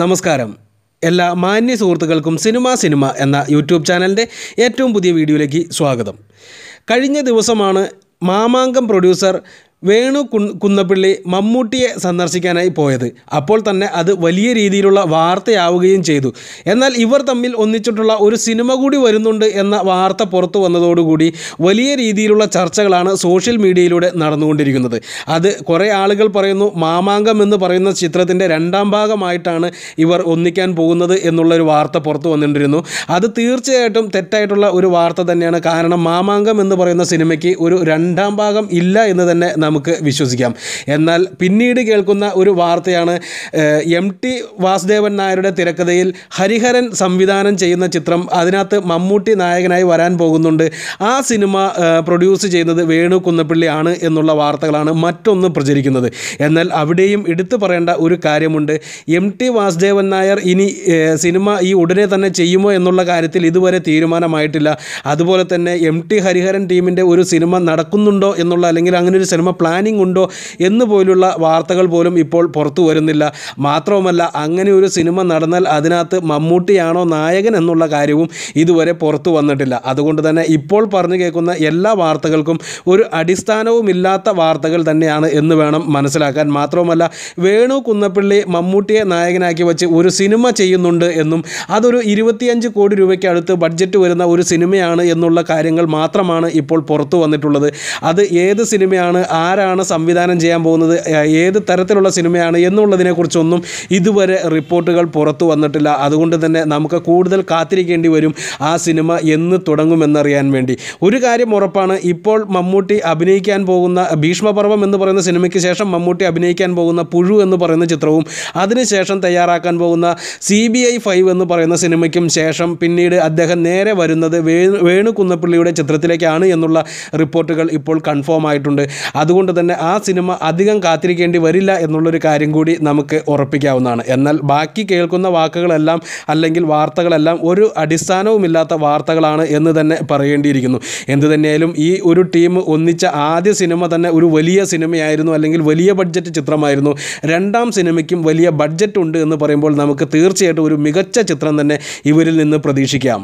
നമസ്കാരം എല്ലാ മാന്യ സുഹൃത്തുക്കൾക്കും സിനിമ സിനിമ എന്ന യൂട്യൂബ് ചാനലിൻ്റെ ഏറ്റവും പുതിയ വീഡിയോയിലേക്ക് സ്വാഗതം കഴിഞ്ഞ ദിവസമാണ് മാമാങ്കം പ്രൊഡ്യൂസർ വേണു കു കുന്നപ്പിള്ളി മമ്മൂട്ടിയെ സന്ദർശിക്കാനായി പോയത് അപ്പോൾ തന്നെ അത് വലിയ രീതിയിലുള്ള വാർത്തയാവുകയും ചെയ്തു എന്നാൽ ഇവർ തമ്മിൽ ഒന്നിച്ചിട്ടുള്ള ഒരു സിനിമ കൂടി വരുന്നുണ്ട് എന്ന വാർത്ത പുറത്തു വന്നതോടുകൂടി വലിയ രീതിയിലുള്ള ചർച്ചകളാണ് സോഷ്യൽ മീഡിയയിലൂടെ നടന്നുകൊണ്ടിരിക്കുന്നത് അത് കുറേ ആളുകൾ പറയുന്നു മാമാങ്കം എന്ന് പറയുന്ന ചിത്രത്തിൻ്റെ രണ്ടാം ഭാഗമായിട്ടാണ് ഇവർ ഒന്നിക്കാൻ പോകുന്നത് എന്നുള്ളൊരു വാർത്ത പുറത്തു വന്നിട്ടിരുന്നു അത് തീർച്ചയായിട്ടും തെറ്റായിട്ടുള്ള ഒരു വാർത്ത തന്നെയാണ് കാരണം മാമാങ്കം എന്ന് പറയുന്ന സിനിമയ്ക്ക് ഒരു രണ്ടാം ഭാഗം ഇല്ല എന്ന് തന്നെ നമുക്ക് വിശ്വസിക്കാം എന്നാൽ പിന്നീട് കേൾക്കുന്ന ഒരു വാർത്തയാണ് എം ടി വാസുദേവൻ നായരുടെ തിരക്കഥയിൽ ഹരിഹരൻ സംവിധാനം ചെയ്യുന്ന ചിത്രം അതിനകത്ത് മമ്മൂട്ടി നായകനായി വരാൻ പോകുന്നുണ്ട് ആ സിനിമ പ്രൊഡ്യൂസ് ചെയ്യുന്നത് വേണു കുന്നപ്പിള്ളി ആണ് എന്നുള്ള വാർത്തകളാണ് മറ്റൊന്ന് പ്രചരിക്കുന്നത് എന്നാൽ അവിടെയും എടുത്തു പറയേണ്ട ഒരു കാര്യമുണ്ട് എം ടി വാസുദേവൻ നായർ ഇനി സിനിമ ഈ ഉടനെ തന്നെ ചെയ്യുമോ എന്നുള്ള കാര്യത്തിൽ ഇതുവരെ തീരുമാനമായിട്ടില്ല അതുപോലെ തന്നെ എം ടി ഹരിഹരൻ ടീമിൻ്റെ ഒരു സിനിമ നടക്കുന്നുണ്ടോ എന്നുള്ള അല്ലെങ്കിൽ അങ്ങനെ ഒരു സിനിമ പ്ലാനിംഗ് ഉണ്ടോ എന്ന് പോലുള്ള വാർത്തകൾ പോലും ഇപ്പോൾ പുറത്തു വരുന്നില്ല മാത്രവുമല്ല അങ്ങനെ ഒരു സിനിമ നടന്നാൽ അതിനകത്ത് മമ്മൂട്ടിയാണോ നായകൻ എന്നുള്ള കാര്യവും ഇതുവരെ പുറത്തു വന്നിട്ടില്ല അതുകൊണ്ട് തന്നെ ഇപ്പോൾ പറഞ്ഞു കേൾക്കുന്ന എല്ലാ വാർത്തകൾക്കും ഒരു അടിസ്ഥാനവുമില്ലാത്ത വാർത്തകൾ തന്നെയാണ് എന്ന് വേണം മനസ്സിലാക്കാൻ മാത്രവുമല്ല വേണു കുന്നപ്പിള്ളി മമ്മൂട്ടിയെ നായകനാക്കി വെച്ച് ഒരു സിനിമ ചെയ്യുന്നുണ്ട് എന്നും അതൊരു ഇരുപത്തിയഞ്ച് കോടി രൂപയ്ക്ക് അടുത്ത് ബഡ്ജറ്റ് വരുന്ന ഒരു സിനിമയാണ് എന്നുള്ള കാര്യങ്ങൾ മാത്രമാണ് ഇപ്പോൾ പുറത്തു വന്നിട്ടുള്ളത് അത് ഏത് സിനിമയാണ് ആ ആരാണ് സംവിധാനം ചെയ്യാൻ പോകുന്നത് ഏത് തരത്തിലുള്ള സിനിമയാണ് എന്നുള്ളതിനെക്കുറിച്ചൊന്നും ഇതുവരെ റിപ്പോർട്ടുകൾ പുറത്തു വന്നിട്ടില്ല അതുകൊണ്ട് തന്നെ നമുക്ക് കൂടുതൽ കാത്തിരിക്കേണ്ടി വരും ആ സിനിമ എന്ന് തുടങ്ങുമെന്നറിയാൻ വേണ്ടി ഒരു കാര്യം ഉറപ്പാണ് ഇപ്പോൾ മമ്മൂട്ടി അഭിനയിക്കാൻ പോകുന്ന ഭീഷ്മപർവം എന്ന് പറയുന്ന സിനിമയ്ക്ക് ശേഷം മമ്മൂട്ടി അഭിനയിക്കാൻ പോകുന്ന പുഴു എന്ന് പറയുന്ന ചിത്രവും അതിനുശേഷം തയ്യാറാക്കാൻ പോകുന്ന സി ബി ഐ ഫൈവ് എന്ന് പറയുന്ന സിനിമയ്ക്കും ശേഷം പിന്നീട് അദ്ദേഹം നേരെ വരുന്നത് വേണു വേണു കുന്നപ്പിള്ളിയുടെ ചിത്രത്തിലേക്കാണ് എന്നുള്ള റിപ്പോർട്ടുകൾ ഇപ്പോൾ കൺഫേം ആയിട്ടുണ്ട് അത് അതുകൊണ്ട് തന്നെ ആ സിനിമ അധികം കാത്തിരിക്കേണ്ടി വരില്ല എന്നുള്ളൊരു കാര്യം കൂടി നമുക്ക് ഉറപ്പിക്കാവുന്നതാണ് എന്നാൽ ബാക്കി കേൾക്കുന്ന വാക്കുകളെല്ലാം അല്ലെങ്കിൽ വാർത്തകളെല്ലാം ഒരു അടിസ്ഥാനവുമില്ലാത്ത വാർത്തകളാണ് എന്ന് തന്നെ പറയേണ്ടിയിരിക്കുന്നു എന്തു തന്നെയാലും ഈ ഒരു ടീം ഒന്നിച്ച ആദ്യ സിനിമ തന്നെ ഒരു വലിയ സിനിമയായിരുന്നു അല്ലെങ്കിൽ വലിയ ബഡ്ജറ്റ് ചിത്രമായിരുന്നു രണ്ടാം സിനിമയ്ക്കും വലിയ ബഡ്ജറ്റ് ഉണ്ട് എന്ന് പറയുമ്പോൾ നമുക്ക് തീർച്ചയായിട്ടും ഒരു മികച്ച ചിത്രം തന്നെ ഇവരിൽ നിന്ന് പ്രതീക്ഷിക്കാം